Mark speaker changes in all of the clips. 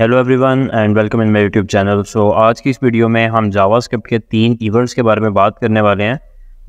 Speaker 1: hello everyone and welcome in my YouTube channel so आज की इस वीडियो में हम जावास्क्रिप्ट के तीन इवेंट्स के बारे में बात करने वाले हैं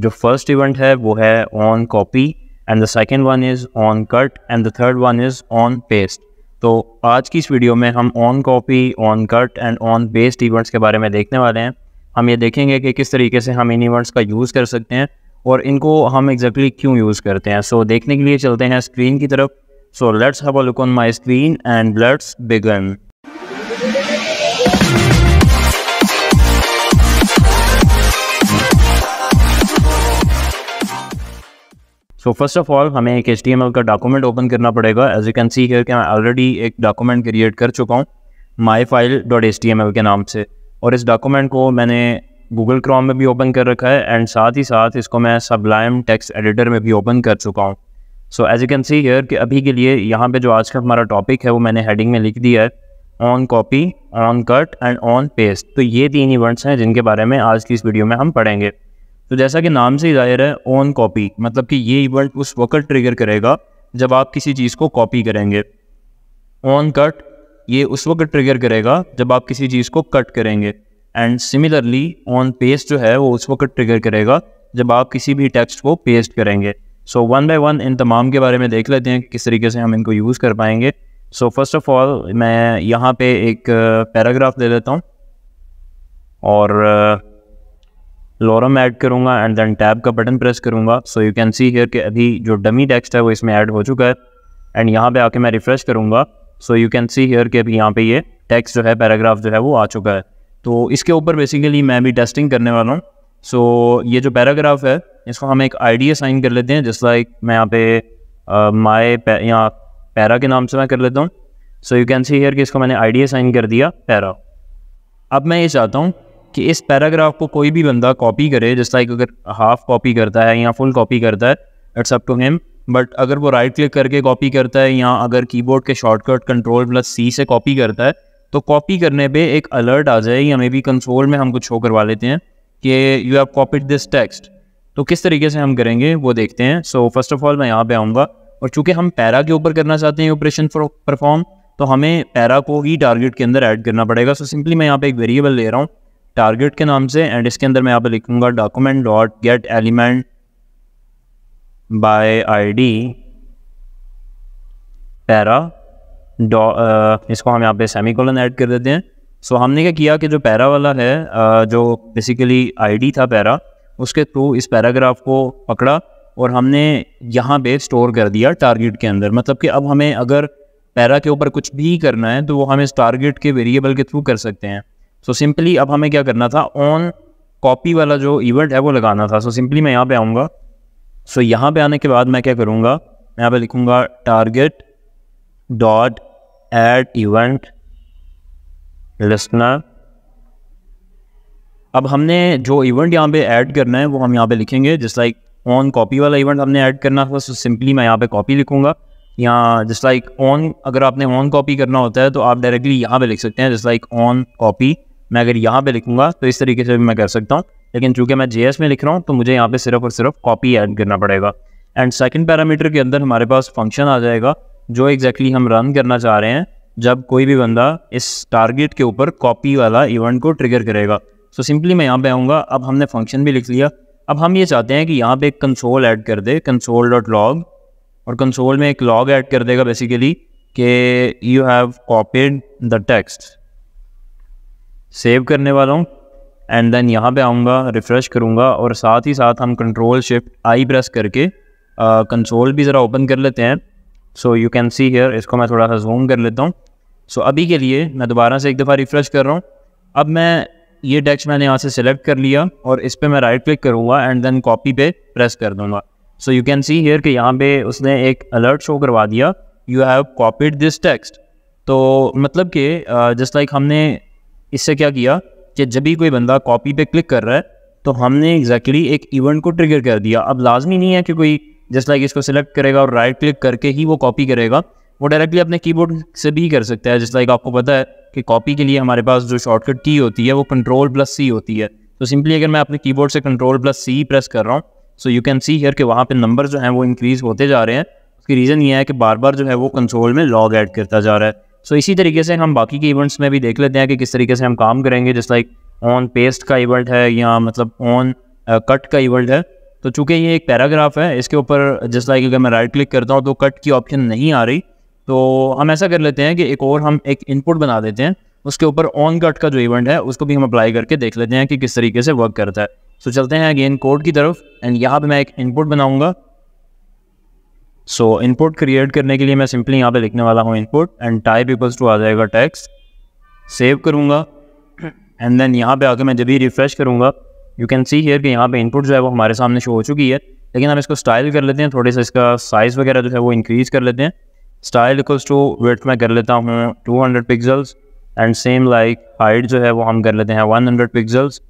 Speaker 1: जो फर्स्ट इवेंट है वो है on copy and the second one is on cut and the third one is on paste तो आज की इस वीडियो में हम on copy on cut and on paste events के बारे में देखने वाले हैं हम ये देखेंगे कि किस तरीके से हम इन इवेंट्स का यूज़ कर सकते हैं और इनको हम एग्जैक्टली exactly क्यों यूज़ करते हैं सो so, देखने के लिए चलते हैं स्क्रीन की तरफ so let's have a look on my screen and let's begin so first of all हमें एक एच का डॉक्यूमेंट ओपन करना पड़ेगा as you can see here कि मैं ऑलरेडी एक डॉक्यूमेंट क्रिएट कर चुका हूँ माई फाइल डॉट एच के नाम से और इस डॉक्यूमेंट को मैंने गूगल क्रॉम में भी ओपन कर रखा है एंड साथ ही साथ इसको मैं सबलाइम टेक्स्ट एडिटर में भी ओपन कर चुका हूँ so as you can see here कि अभी के लिए यहाँ पे जो आज का हमारा टॉपिक है वो मैंने हेडिंग में लिख दिया है on copy on cut and on paste तो ये तीन इवेंट्स हैं जिनके बारे में आज की इस वीडियो में हम पढ़ेंगे तो जैसा कि नाम से ही जाहिर है ऑन कॉपी मतलब कि ये इवेंट उस वक्त ट्रिगर करेगा जब आप किसी चीज़ को कॉपी करेंगे ऑन कट ये उस वक्त ट्रिगर करेगा जब आप किसी चीज़ को कट करेंगे एंड सिमिलरली ऑन पेस्ट जो है वो उस वक्त ट्रिगर करेगा जब आप किसी भी टेक्स्ट को पेस्ट करेंगे सो वन बाय वन इन तमाम के बारे में देख लेते हैं किस तरीके से हम इनको यूज़ कर पाएंगे सो फर्स्ट ऑफ ऑल मैं यहाँ पे एक पैराग्राफ uh, दे देता हूँ और uh, लॉरम ऐड करूँगा एंड देन टैब का बटन प्रेस करूँगा so you can see here कि अभी जो डमी टेक्स्ट है वो इसमें ऐड हो चुका है एंड यहाँ पे आके मैं रिफ़्रेश करूँगा so you can see here कि अभी यहाँ पे ये टेक्स्ट जो है पैराग्राफ जो है वो आ चुका है तो इसके ऊपर बेसिकली मैं भी टेस्टिंग करने वाला हूँ सो so, ये जो पैराग्राफ है इसको हम एक आई डी कर लेते हैं जिस लाइक मैं यहाँ पे माए यहाँ पैरा के नाम से मैं कर लेता हूँ so you can see here कि इसको मैंने आई डी कर दिया पैरा अब मैं ये चाहता हूँ कि इस पैराग्राफ को कोई भी बंदा कॉपी करे जिस लाइक अगर हाफ कॉपी करता है या फुल कॉपी करता है it's up to him but अगर वो राइट क्लिक करके कॉपी करता है या अगर कीबोर्ड के शॉर्टकट कंट्रोल प्लस सी से कॉपी करता है तो कॉपी करने पे एक अलर्ट आ जाए या मे बी कंसोल में हम कुछ शो करवा लेते हैं कि you have copied this text तो किस तरीके से हम करेंगे वो देखते हैं सो फर्स्ट ऑफ ऑल मैं यहाँ पे आऊँगा और चूंकि हम पैरा के ऊपर करना चाहते हैं ऑपरेशन परफॉर्म तो हमें पैरा को ही टारगेट के अंदर ऐड करना पड़ेगा सो so, सिंपली मैं यहाँ पे एक वेरिएबल ले रहा हूँ टारगेट के नाम से एंड इसके अंदर मैं यहाँ पर लिखूंगा document dot get element by ID para dot इसको हम यहाँ पे सेमी कॉलन ऐड कर देते हैं सो so, हमने क्या किया कि जो पैरा वाला है uh, जो बेसिकली आईडी था पैरा उसके थ्रू इस पैराग्राफ को पकड़ा और हमने यहाँ पे स्टोर कर दिया टारगेट के अंदर मतलब कि अब हमें अगर पैरा के ऊपर कुछ भी करना है तो वो हम इस टारगेट के वेरिएबल के थ्रू कर सकते हैं सो so सिंपली अब हमें क्या करना था ऑन कॉपी वाला जो इवेंट है वो लगाना था सो so सिंपली मैं यहाँ पे आऊँगा सो so यहाँ पे आने के बाद मैं क्या करूँगा मैं यहाँ पे लिखूँगा target dot add event listener अब हमने जो इवेंट यहाँ पे ऐड करना है वो हम यहाँ पे लिखेंगे जस्ट लाइक ऑन कॉपी वाला इवेंट हमने ऐड करना था सो सिंपली मैं यहाँ पे कॉपी लिखूंगा यहाँ जस्ट लाइक ऑन अगर आपने ऑन कॉपी करना होता है तो आप डायरेक्टली यहाँ पे लिख सकते हैं जस्ट लाइक ऑन कॉपी मैं अगर यहाँ पे लिखूंगा तो इस तरीके से भी मैं कर सकता हूँ लेकिन चूंकि मैं जे में लिख रहा हूँ तो मुझे यहाँ पे सिर्फ और सिर्फ कॉपी ऐड करना पड़ेगा एंड सेकंड पैरामीटर के अंदर हमारे पास फंक्शन आ जाएगा जो एग्जैक्टली exactly हम रन करना चाह रहे हैं जब कोई भी बंदा इस टारगेट के ऊपर कॉपी वाला इवेंट को ट्रिगर करेगा सो so, सिंपली मैं यहाँ पे आऊँगा अब हमने फंक्शन भी लिख लिया अब हम ये चाहते हैं कि यहाँ पे एक कंसोल ऐड कर दे कंसोल डॉट लॉग और कंसोल में एक लॉग ऐड कर देगा बेसिकली कि you have copied the text save करने वाला हूँ एंड देन यहाँ पे आऊँगा रिफ़्रेश करूँगा और साथ ही साथ हम कंट्रोल शिफ्ट आई प्रेस करके कंसोल uh, भी ज़रा ओपन कर लेते हैं so you can see here इसको मैं थोड़ा सा जूम कर लेता हूँ सो so, अभी के लिए मैं दोबारा से एक दफ़ा रिफ़्रेश कर रहा हूँ अब मैं ये टेक्स्ट मैंने यहाँ से सिलेक्ट कर लिया और इस पर मैं राइट क्लिक करूँगा एंड देन कॉपी पे प्रेस कर दूँगा so you can see here कि यहाँ पे उसने एक अलर्ट शो करवा दिया you have copied this text तो मतलब कि जस्ट uh, लाइक हमने इससे क्या किया कि जब भी कोई बंदा कॉपी पे क्लिक कर रहा है तो हमने एग्जैक्टली exactly एक इवेंट को ट्रिगर कर दिया अब लाजमी नहीं है कि कोई जस्ट लाइक इसको सिलेक्ट करेगा और राइट क्लिक करके ही वो कॉपी करेगा वो डायरेक्टली अपने कीबोर्ड से भी कर सकता है जस्ट लाइक आपको पता है कि कॉपी के लिए हमारे पास जो शॉर्टकट की होती है वो कंट्रोल प्लस सी होती है तो सिंपली अगर मैं अपने कीबोर्ड से कंट्रोल प्लस सी प्रेस कर रहा हूँ so you can see here कि वहाँ पे नंबर जो हैं वो इंक्रीज़ होते जा रहे हैं उसकी रीज़न ये है कि बार बार जो है वो कंसोल में लॉग ऐड करता जा रहा है सो so, इसी तरीके से हम बाकी के इवेंट्स में भी देख लेते हैं कि किस तरीके से हम काम करेंगे जैसे लाइक ऑन पेस्ट का इवेंट है या मतलब ऑन कट uh, का इवेंट है तो चूंकि ये एक पैराग्राफ है इसके ऊपर जैसे लाइक अगर मैं राइट क्लिक करता हूँ तो कट की ऑप्शन नहीं आ रही तो हम ऐसा कर लेते हैं कि एक और हम एक इनपुट बना देते हैं उसके ऊपर ऑन कट का जो इवेंट है उसको भी हम अप्लाई करके देख लेते हैं कि किस तरीके से वर्क करता है सो so, चलते हैं अगेन कोड की तरफ एंड यहाँ पर मैं एक इनपुट बनाऊँगा सो इनपुट क्रिएट करने के लिए मैं सिंपली यहाँ पे लिखने वाला हूँ input and type equals to आ जाएगा टैक्स सेव करूँगा एंड देन यहाँ पे आके मैं जब भी रिफ्रेश करूँगा यू कैन सी हेयर कि यहाँ पे इनपुट जो है वो हमारे सामने शो हो चुकी है लेकिन हम इसको स्टाइल कर लेते हैं थोड़े से इसका साइज़ वगैरह जो है वो इंक्रीज़ कर लेते हैं स्टाइल इक्वल्स टू वेट मैं कर लेता हूँ two hundred pixels and same like height जो है वो हम कर लेते हैं one hundred pixels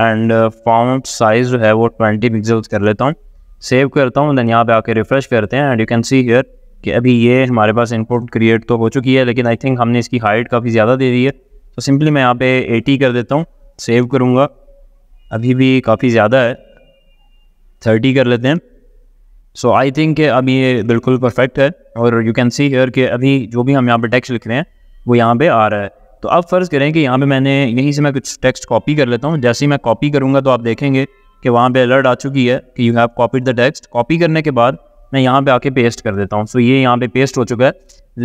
Speaker 1: and font size जो है वो ट्वेंटी पिक्सल्स कर लेता हूँ सेव करता हूँ दैन यहाँ पे आके रिफ़्रेश करते हैं and you can see here कि अभी ये हमारे पास इनपुट क्रिएट तो हो चुकी है लेकिन आई थिंक हमने इसकी हाइट काफ़ी ज़्यादा दे दी है तो सिंपली मैं यहाँ पे 80 कर देता हूँ सेव करूँगा अभी भी काफ़ी ज़्यादा है थर्टी कर लेते हैं सो आई थिंक कि ये बिल्कुल परफेक्ट है और यू कैन सी हेयर कि अभी जो भी हम यहाँ पर टेक्स्ट लिख रहे हैं वो यहाँ पर आ रहा है तो अब फ़र्ज़ करें कि यहाँ पे मैंने यहीं से मैं कुछ टेक्स्ट कॉपी कर लेता हूँ जैसे ही मैं कॉपी करूँगा तो आप देखेंगे कि वहाँ पे अलर्ट आ चुकी है कि you have copied the text copy करने के बाद मैं यहाँ पे आके पेस्ट कर देता हूँ सो so, ये यहाँ पे पेस्ट हो चुका है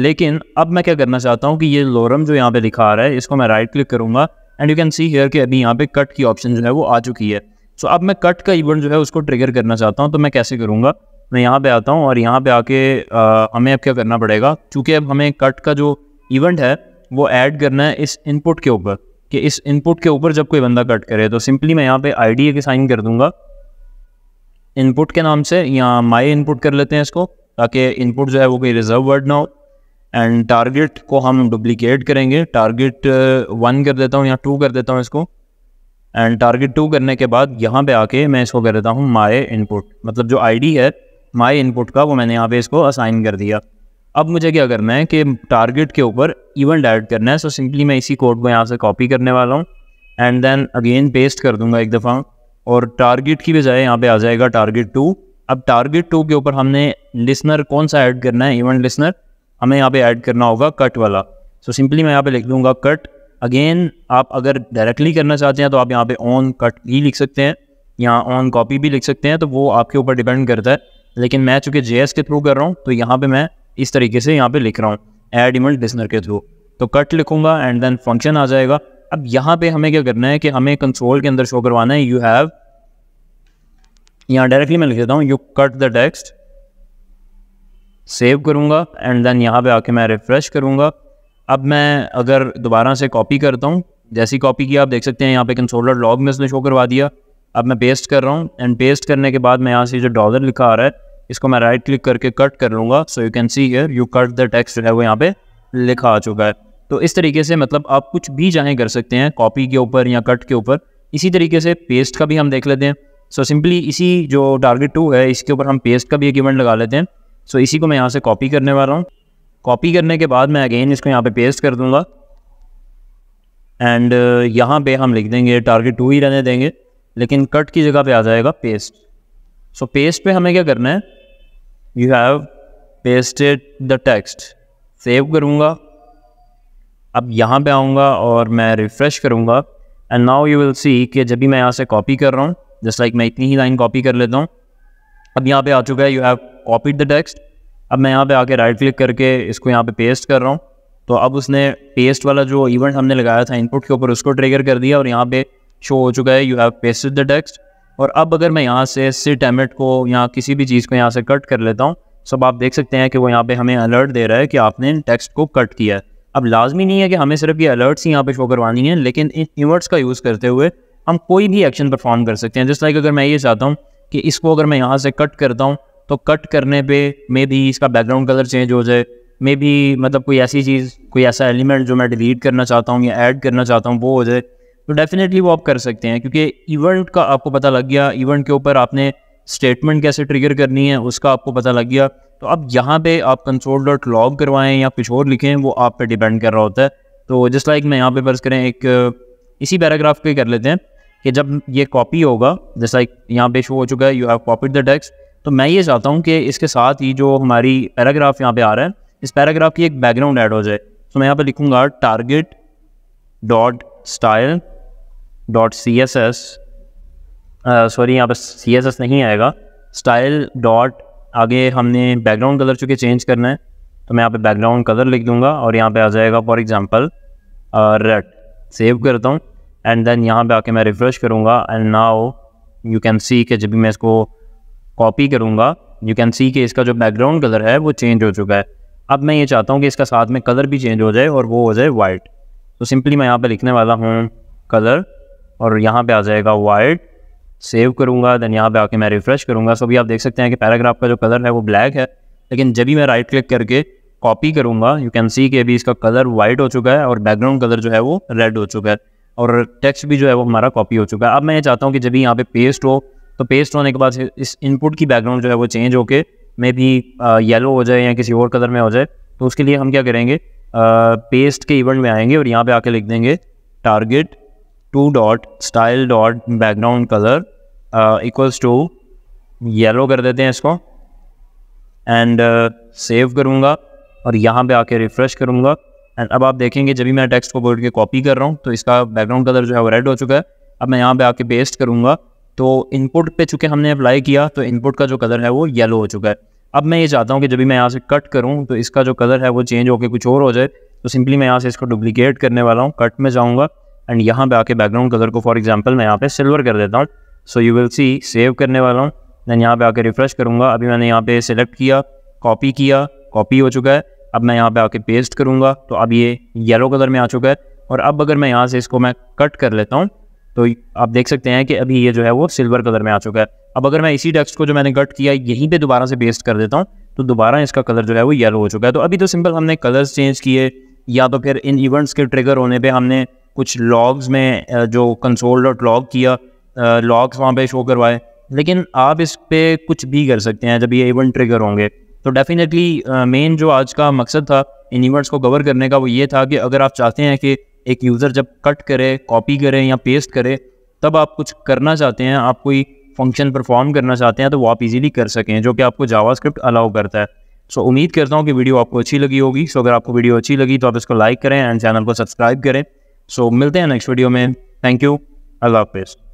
Speaker 1: लेकिन अब मैं क्या करना चाहता हूँ कि ये लोरम जो यहाँ पे लिखा रहा है इसको मैं राइट क्लिक करूँगा and you can see here कि अभी यहाँ पे कट की ऑप्शन जो है वो आ चुकी है सो so, अब मैं कट का इवेंट जो है उसको ट्रिगर करना चाहता हूँ तो मैं कैसे करूँगा मैं यहाँ पर आता हूँ और यहाँ पर आके आ, हमें अब क्या करना पड़ेगा चूँकि अब हमें कट का जो इवेंट है वो ऐड करना है इस इनपुट के ऊपर कि इस इनपुट के ऊपर जब कोई बंदा कट करे तो सिंपली मैं यहाँ पे आई डी साइन कर दूंगा इनपुट के नाम से यहाँ माई इनपुट कर लेते हैं इसको ताकि इनपुट जो है वो कोई रिजर्व वर्ड ना हो एंड टारगेट को हम डुप्लीकेट करेंगे टारगेट वन uh, कर देता हूँ या टू कर देता हूँ इसको एंड टारगेट टू करने के बाद यहाँ पे आके मैं इसको कर देता हूँ माई इनपुट मतलब जो आईडी है माई इनपुट का वो मैंने यहाँ पे इसको असाइन कर दिया अब मुझे क्या करना है कि टारगेट के ऊपर इवेंट ऐड करना है सो so सिंपली मैं इसी कोड को यहाँ से कॉपी करने वाला हूँ एंड देन अगेन पेस्ट कर दूंगा एक दफ़ा और टारगेट की बजाय यहाँ पे आ जाएगा टारगेट टू अब टारगेट टू के ऊपर हमने लिसनर कौन सा ऐड करना है इवेंट लिसनर हमें यहाँ पे ऐड करना होगा कट वाला सो so सिंपली मैं यहाँ पे लिख दूंगा कट अगेन आप अगर डायरेक्टली करना चाहते हैं तो आप यहाँ पे ऑन कट ही लिख सकते हैं या ऑन कॉपी भी लिख सकते हैं तो वो आपके ऊपर डिपेंड करता है लेकिन मैं चूँकि जे के थ्रू कर रहा हूँ तो यहाँ पर मैं इस तरीके से यहाँ पे लिख रहा हूँ एड इवेंट लिसनर के थ्रू तो कट लिखूंगा एंड देन फंक्शन आ जाएगा अब यहाँ पे हमें क्या करना है कि हमें कंसोल के अंदर शो करवाना है यू हैव यहाँ डायरेक्टली मैं लिख देता हूँ you cut the text save करूँगा एंड देन यहाँ पे आके मैं रिफ़्रेश करूँगा अब मैं अगर दोबारा से कॉपी करता हूँ जैसी कॉपी किया आप देख सकते हैं यहाँ पे कंसोलर लॉग में उसने शो करवा दिया अब मैं पेस्ट कर रहा हूँ एंड पेस्ट करने के बाद मैं यहाँ से जो डॉलर लिखा आ रहा है इसको मैं राइट क्लिक करके कट कर लूँगा so you can see here you cut the text जो है वो यहाँ पे लिखा आ चुका है तो इस तरीके से मतलब आप कुछ भी चाहें कर सकते हैं कॉपी के ऊपर या कट के ऊपर इसी तरीके से पेस्ट का भी हम देख लेते हैं सो so, सिंपली इसी जो टारगेट टू है इसके ऊपर हम पेस्ट का भी एक इवेंट लगा लेते हैं सो so, इसी को मैं यहाँ से कॉपी करने वाला हूँ कॉपी करने के बाद मैं अगेन इसको यहाँ पे पेस्ट कर दूँगा एंड uh, यहाँ पे हम लिख देंगे टारगेट टू ही रहने देंगे लेकिन कट की जगह पे आ जाएगा पेस्ट सो so, पेस्ट पे हमें क्या करना है you have pasted the text save करूँगा अब यहाँ पे आऊँगा और मैं रिफ़्रेश करूँगा and now you will see कि जब भी मैं यहाँ से कॉपी कर रहा हूँ जस्ट लाइक मैं इतनी ही लाइन कॉपी कर लेता हूँ अब यहाँ पे आ चुका है you have copied the text अब मैं यहाँ पे आके राइट क्लिक करके इसको यहाँ पे पेस्ट कर रहा हूँ तो अब उसने पेस्ट वाला जो इवेंट हमने लगाया था इनपुट के ऊपर उसको ट्रिगर कर दिया और यहाँ पे शो हो चुका है you have pasted the text और अब अगर मैं यहाँ से सिट एमिट को या किसी भी चीज़ को यहाँ से कट कर लेता हूँ तो सब आप देख सकते हैं कि वो यहाँ पे हमें अलर्ट दे रहा है कि आपने टेक्स्ट को कट किया है अब लाजमी नहीं है कि हमें सिर्फ ये अलर्ट्स ही यहाँ पे शो करवानी है लेकिन इन इवर्ट्स का यूज़ करते हुए हम कोई भी एक्शन परफॉर्म कर सकते हैं जस्ट लाइक अगर मैं ये चाहता हूँ कि इसको अगर मैं यहाँ से कट करता हूँ तो कट करने पर मे भी इसका बैकग्राउंड कलर चेंज हो जाए मे भी मतलब कोई ऐसी चीज़ कोई ऐसा एलिमेंट जो मैं डिलीट करना चाहता हूँ या ऐड करना चाहता हूँ वो हो जाए तो डेफिनेटली वो आप कर सकते हैं क्योंकि इवेंट का आपको पता लग गया इवेंट के ऊपर आपने स्टेटमेंट कैसे ट्रिगर करनी है उसका आपको पता लग गया तो अब यहाँ पे आप कंसोल डॉट लॉग करवाएं या कुछ और लिखें वो आप पे डिपेंड कर रहा होता है तो जिस लाइक मैं यहाँ पे फर्ज करें एक इसी पैराग्राफ पे कर लेते हैं कि जब ये कॉपी होगा जैसे लाइक यहाँ पे शो हो चुका है you have copied the text तो मैं ये चाहता हूँ कि इसके साथ ही जो हमारी पैराग्राफ यहाँ पे आ रहा है इस पैराग्राफ की एक बैकग्राउंड ऐड हो जाए तो मैं यहाँ पर लिखूँगा target dot style dot C S S sorry यहाँ पर सी एस एस नहीं आएगा स्टाइल डॉट आगे हमने बैकग्राउंड कलर चूँकि चेंज करना है तो मैं यहाँ पे बैकग्राउंड कलर लिख दूंगा और यहाँ पे आ जाएगा फॉर एग्जांपल रेड सेव करता हूँ एंड देन यहाँ पे आके मैं रिफ़्रेश करूँगा and now you can see कि जब भी मैं इसको कॉपी करूँगा यू कैन सी कि इसका जो बैकग्राउंड कलर है वो चेंज हो चुका है अब मैं ये चाहता हूँ कि इसका साथ में कलर भी चेंज हो जाए और वो हो जाए वाइट तो सिंपली मैं यहाँ पर लिखने वाला हूँ कलर और यहाँ पे आ जाएगा वाइट सेव करूँगा देन यहाँ पे आके मैं रिफ़्रेश करूँगा सो भी आप देख सकते हैं कि पैराग्राफ का जो कलर है वो ब्लैक है लेकिन जब भी मैं राइट क्लिक करके कॉपी करूँगा यू कैन सी कि अभी इसका कलर वाइट हो चुका है और बैकग्राउंड कलर जो है वो रेड हो चुका है और टेक्स्ट भी जो है वो हमारा कॉपी हो चुका है अब मैं ये चाहता हूँ कि जब भी यहाँ पे पेस्ट हो तो पेस्ट होने के बाद इस इनपुट की बैकग्राउंड जो है वो चेंज होके मे भी येलो हो जाए या किसी और कलर में हो जाए तो उसके लिए हम क्या करेंगे पेस्ट के इवेंट में आएंगे और यहाँ पे आके लिख देंगे target two dot style dot background colour equals to yellow कर देते हैं इसको एंड सेव करूँगा और यहाँ पे आके रिफ़्रेश करूँगा एंड अब आप देखेंगे जब भी मैं टेक्स्ट को बोर्ड के कॉपी कर रहा हूँ तो इसका बैकग्राउंड कलर जो है वो रेड हो चुका है अब मैं यहाँ पे आके पेस्ट करूँगा तो इनपुट पे चूँकि हमने अप्लाई किया तो इनपुट का जो कलर है वो येलो हो चुका है अब मैं ये चाहता हूँ कि जब भी मैं यहाँ से कट करूँ तो इसका जो कलर है वो चेंज होकर कुछ और हो जाए तो सिंपली मैं यहाँ से इसको डुप्लीकेट करने वाला हूँ कट में जाऊँगा एंड यहाँ पे आके बैकग्राउंड कलर को फॉर एग्जाम्पल मैं यहाँ पे सिल्वर कर देता हूँ so you will see save करने वाला हूँ दैन यहाँ पे आके रिफ्रेश करूँगा अभी मैंने यहाँ पे सेलेक्ट किया कॉपी किया कॉपी हो चुका है अब मैं यहाँ पे आके पेस्ट करूँगा तो अब ये येलो कलर में आ चुका है और अब अगर मैं यहाँ से इसको मैं कट कर लेता हूँ तो आप देख सकते हैं कि अभी ये जो है वो सिल्वर कलर में आ चुका है अब अगर मैं इसी टेक्स्ट को जो मैंने कट किया यहीं पे दोबारा से पेस्ट कर देता हूँ तो दोबारा इसका कलर जो है वो येलो हो चुका है तो अभी तो सिंपल हमने कलर्स चेंज किए या तो फिर इन इवेंट्स के ट्रिगर होने पे हमने कुछ लॉग्स में जो कंसोल डॉट लॉग किया लॉग्स वहाँ पे शो करवाए लेकिन आप इस पर कुछ भी कर सकते हैं जब ये इवेंट ट्रिगर होंगे तो डेफिनेटली मेन जो आज का मकसद था इन इवेंट्स को कवर करने का वो ये था कि अगर आप चाहते हैं कि एक यूज़र जब कट करे कॉपी करे या पेस्ट करे तब आप कुछ करना चाहते हैं आप कोई फंक्शन परफॉर्म करना चाहते हैं तो वो आप इजीली कर सकें जो कि आपको जावास्क्रिप्ट अलाउ करता है सो so, उम्मीद करता हूँ कि वीडियो आपको अच्छी लगी होगी सो so, अगर आपको वीडियो अच्छी लगी तो आप इसको लाइक करें एंड चैनल को सब्सक्राइब करें सो मिलते हैं नेक्स्ट वीडियो में थैंक यू अल्लाह हाफिज़